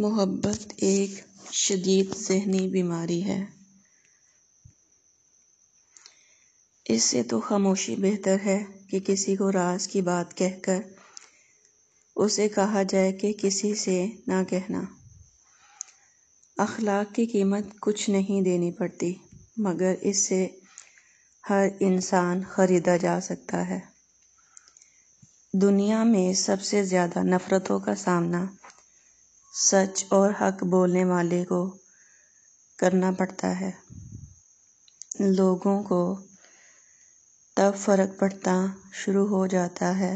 मोहब्बत एक शदीद जहनी बीमारी है इससे तो खामोशी बेहतर है कि किसी को राज की बात कहकर उसे कहा जाए कि किसी से ना कहना अखलाक की कीमत कुछ नहीं देनी पड़ती मगर इससे हर इंसान ख़रीदा जा सकता है दुनिया में सबसे ज़्यादा नफ़रतों का सामना सच और हक बोलने वाले को करना पड़ता है लोगों को तब फ़र्क पड़ता शुरू हो जाता है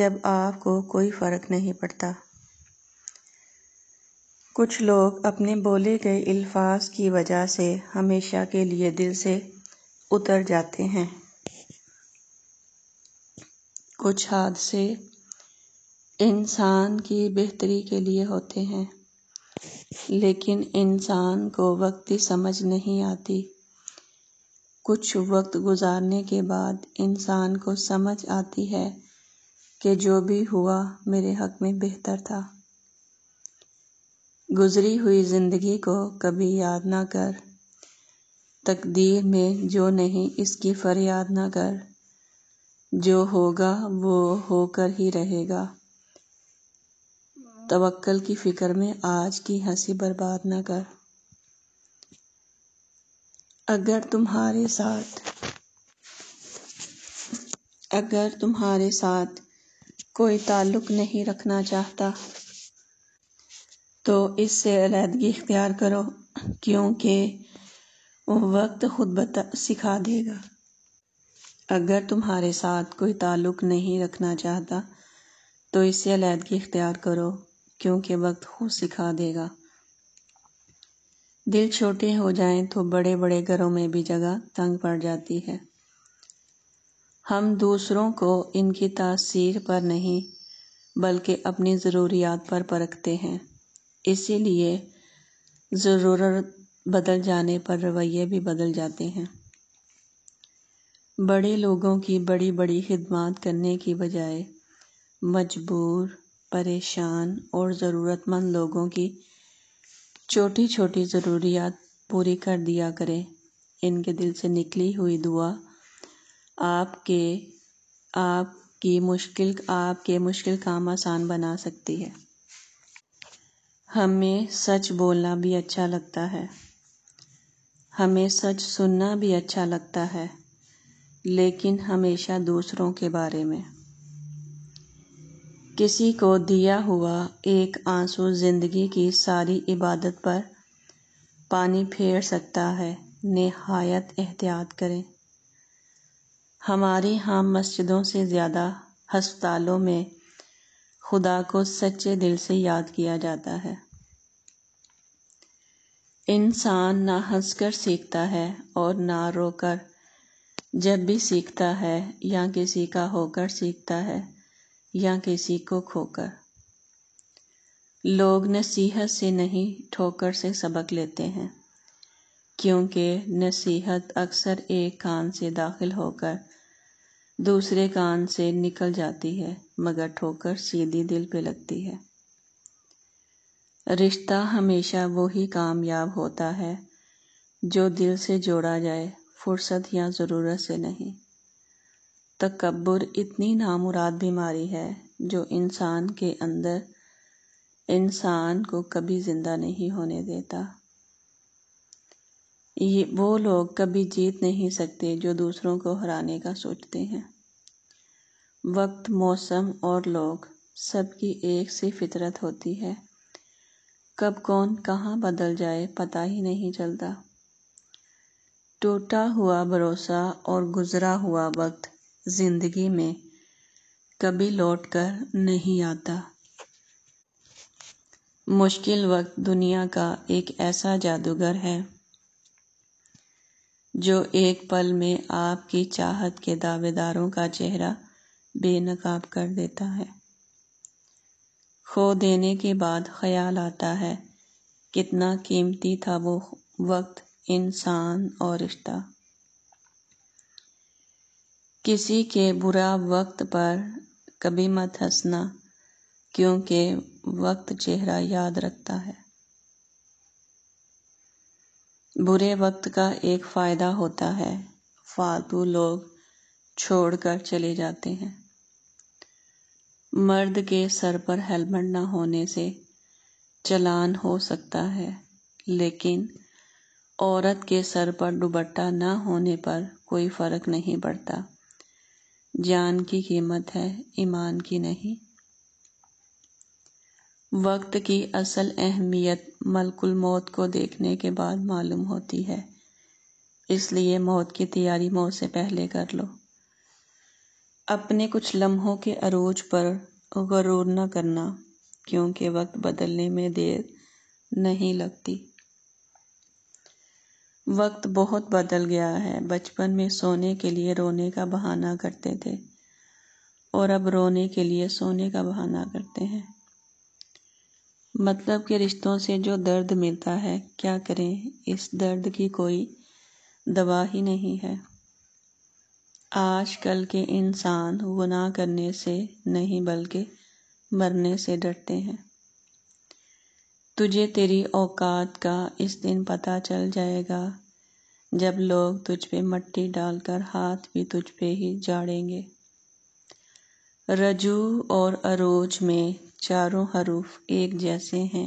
जब आपको कोई फ़र्क नहीं पड़ता कुछ लोग अपने बोले गए अल्फाज की वजह से हमेशा के लिए दिल से उतर जाते हैं कुछ हादसे इंसान की बेहतरी के लिए होते हैं लेकिन इंसान को वक्त ही समझ नहीं आती कुछ वक्त गुज़ारने के बाद इंसान को समझ आती है कि जो भी हुआ मेरे हक़ में बेहतर था गुज़री हुई ज़िंदगी को कभी याद ना कर तकदीर में जो नहीं इसकी फरियाद ना कर जो होगा वो होकर ही रहेगा तवक्ल की फ़िक्र में आज की हंसी बर्बाद न कर अगर तुम्हारे साथ अगर तुम्हारे साथ कोई ताल्लुक़ नहीं रखना चाहता तो इससे अलहदगी इख्तियार करो क्योंकि वक्त खुद बता सिखा देगा अगर तुम्हारे साथ कोई ताल्लुक़ नहीं रखना चाहता तो इससे अलहदगी इख्तियार करो क्योंकि वक्त खूब सिखा देगा दिल छोटे हो जाएं तो बड़े बड़े घरों में भी जगह तंग पड़ जाती है हम दूसरों को इनकी तासीर पर नहीं बल्कि अपनी ज़रूरियात पर परखते हैं इसीलिए ज़रूरत बदल जाने पर रवैये भी बदल जाते हैं बड़े लोगों की बड़ी बड़ी खिदमत करने की बजाय मजबूर परेशान और ज़रूरतमंद लोगों की छोटी छोटी ज़रूरियात पूरी कर दिया करें इनके दिल से निकली हुई दुआ आपके आपकी मुश्किल आपके मुश्किल काम आसान बना सकती है हमें सच बोलना भी अच्छा लगता है हमें सच सुनना भी अच्छा लगता है लेकिन हमेशा दूसरों के बारे में किसी को दिया हुआ एक आंसू ज़िंदगी की सारी इबादत पर पानी फेर सकता है नहायत एहतियात करें हमारे यहाँ मस्जिदों से ज़्यादा हस्पतालों में खुदा को सच्चे दिल से याद किया जाता है इंसान ना हंसकर सीखता है और ना रोकर जब भी सीखता है या किसी का होकर सीखता है या किसी को खोकर लोग नसीहत से नहीं ठोकर से सबक लेते हैं क्योंकि नसीहत अक्सर एक कान से दाखिल होकर दूसरे कान से निकल जाती है मगर ठोकर सीधी दिल पे लगती है रिश्ता हमेशा वही कामयाब होता है जो दिल से जोड़ा जाए फुर्सत या ज़रूरत से नहीं तकबर इतनी नामुराद बीमारी है जो इंसान के अंदर इंसान को कभी ज़िंदा नहीं होने देता ये वो लोग कभी जीत नहीं सकते जो दूसरों को हराने का सोचते हैं वक्त मौसम और लोग सबकी एक सी फितरत होती है कब कौन कहाँ बदल जाए पता ही नहीं चलता टूटा हुआ भरोसा और गुज़रा हुआ वक्त ज़िंदगी में कभी लौट कर नहीं आता मुश्किल वक्त दुनिया का एक ऐसा जादूगर है जो एक पल में आपकी चाहत के दावेदारों का चेहरा बेनकाब कर देता है खो देने के बाद ख्याल आता है कितना कीमती था वो वक्त इंसान और रिश्ता किसी के बुरा वक्त पर कभी मत हंसना क्योंकि वक्त चेहरा याद रखता है बुरे वक्त का एक फ़ायदा होता है फालतू लोग छोड़कर चले जाते हैं मर्द के सर पर हेलमेट ना होने से चलान हो सकता है लेकिन औरत के सर पर दुपट्टा ना होने पर कोई फ़र्क नहीं पड़ता जान की कीमत है ईमान की नहीं वक्त की असल अहमियत मलकुल मौत को देखने के बाद मालूम होती है इसलिए मौत की तैयारी मौत से पहले कर लो अपने कुछ लम्हों के अरूज पर गरूर न करना क्योंकि वक्त बदलने में देर नहीं लगती वक्त बहुत बदल गया है बचपन में सोने के लिए रोने का बहाना करते थे और अब रोने के लिए सोने का बहाना करते हैं मतलब के रिश्तों से जो दर्द मिलता है क्या करें इस दर्द की कोई दवा ही नहीं है आजकल के इंसान गुनाह करने से नहीं बल्कि मरने से डरते हैं तुझे तेरी औकात का इस दिन पता चल जाएगा जब लोग तुझ पे मट्टी डालकर हाथ भी तुझ पे ही जाड़ेंगे रजू और अरोज में चारों हरूफ एक जैसे हैं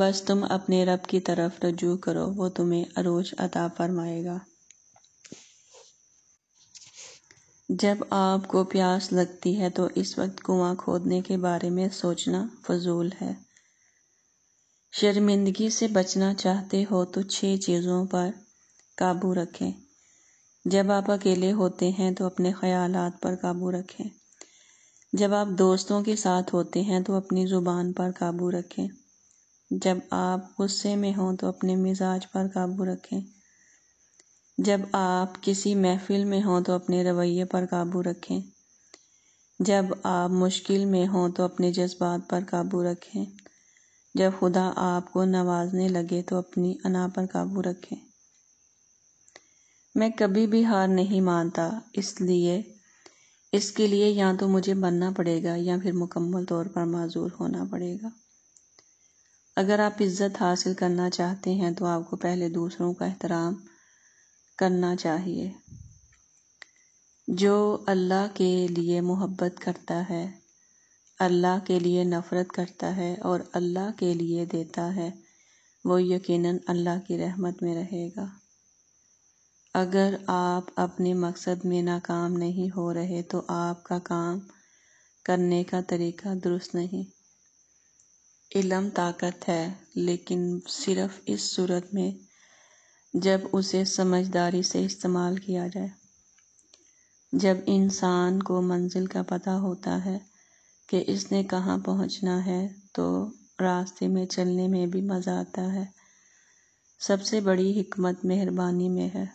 बस तुम अपने रब की तरफ रजू करो वो तुम्हें अरोज अता फरमाएगा जब आपको प्यास लगती है तो इस वक्त कुआं खोदने के बारे में सोचना फजूल है शर्मिंदगी से बचना चाहते हो तो छह चीज़ों पर काबू रखें जब आप अकेले होते हैं तो अपने ख्याल पर काबू रखें जब आप दोस्तों के साथ होते हैं तो अपनी ज़ुबान पर काबू रखें जब आप गुस्से में हों तो अपने मिजाज पर काबू रखें जब आप किसी महफिल में हों तो अपने रवैये पर काबू रखें जब आप मुश्किल में हों तो अपने जज्बात पर काबू रखें जब खुदा आपको नवाजने लगे तो अपनी अना पर काबू रखें मैं कभी भी हार नहीं मानता इसलिए इसके लिए या तो मुझे बनना पड़ेगा या फिर मुकम्मल तौर पर माजूर होना पड़ेगा अगर आप इज़्ज़त हासिल करना चाहते हैं तो आपको पहले दूसरों का एहतराम करना चाहिए जो अल्लाह के लिए मोहब्बत करता है अल्लाह के लिए नफ़रत करता है और अल्लाह के लिए देता है वो यकीनन अल्लाह की रहमत में रहेगा अगर आप अपने मकसद में नाकाम नहीं हो रहे तो आपका काम करने का तरीका दुरुस्त नहीं इलम ताकत है लेकिन सिर्फ इस सूरत में जब उसे समझदारी से इस्तेमाल किया जाए जब इंसान को मंजिल का पता होता है कि इसने कहाँ पहुँचना है तो रास्ते में चलने में भी मज़ा आता है सबसे बड़ी हमत मेहरबानी में है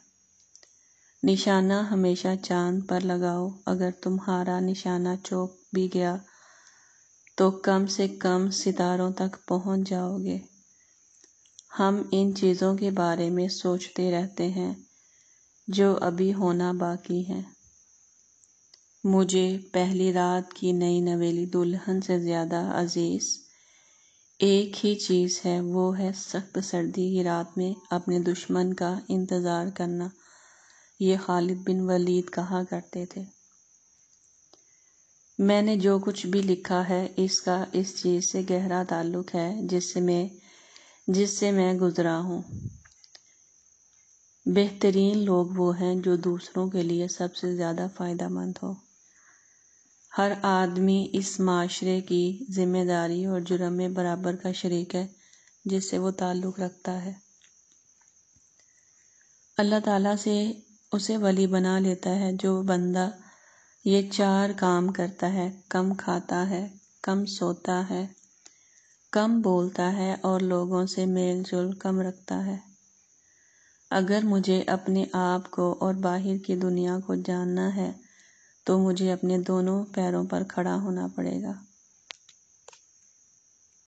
निशाना हमेशा चांद पर लगाओ अगर तुम्हारा निशाना चौक भी गया तो कम से कम सितारों तक पहुंच जाओगे हम इन चीज़ों के बारे में सोचते रहते हैं जो अभी होना बाकी हैं मुझे पहली रात की नई नवेली दुल्हन से ज़्यादा अजीज़ एक ही चीज़ है वो है सख्त सर्दी की रात में अपने दुश्मन का इंतज़ार करना ये खालिद बिन वलीद कहा करते थे मैंने जो कुछ भी लिखा है इसका इस चीज़ से गहरा ताल्लुक़ है जिससे मैं जिससे मैं गुज़रा हूँ बेहतरीन लोग वो हैं जो दूसरों के लिए सबसे ज़्यादा फ़ायदा मंद हो हर आदमी इस माशरे की ज़िम्मेदारी और जुर्म में बराबर का शरीक है जिससे वो ताल्लुक़ रखता है अल्लाह ताला से उसे वली बना लेता है जो बंदा ये चार काम करता है कम खाता है कम सोता है कम बोलता है और लोगों से मेल जोल कम रखता है अगर मुझे अपने आप को और बाहर की दुनिया को जानना है तो मुझे अपने दोनों पैरों पर खड़ा होना पड़ेगा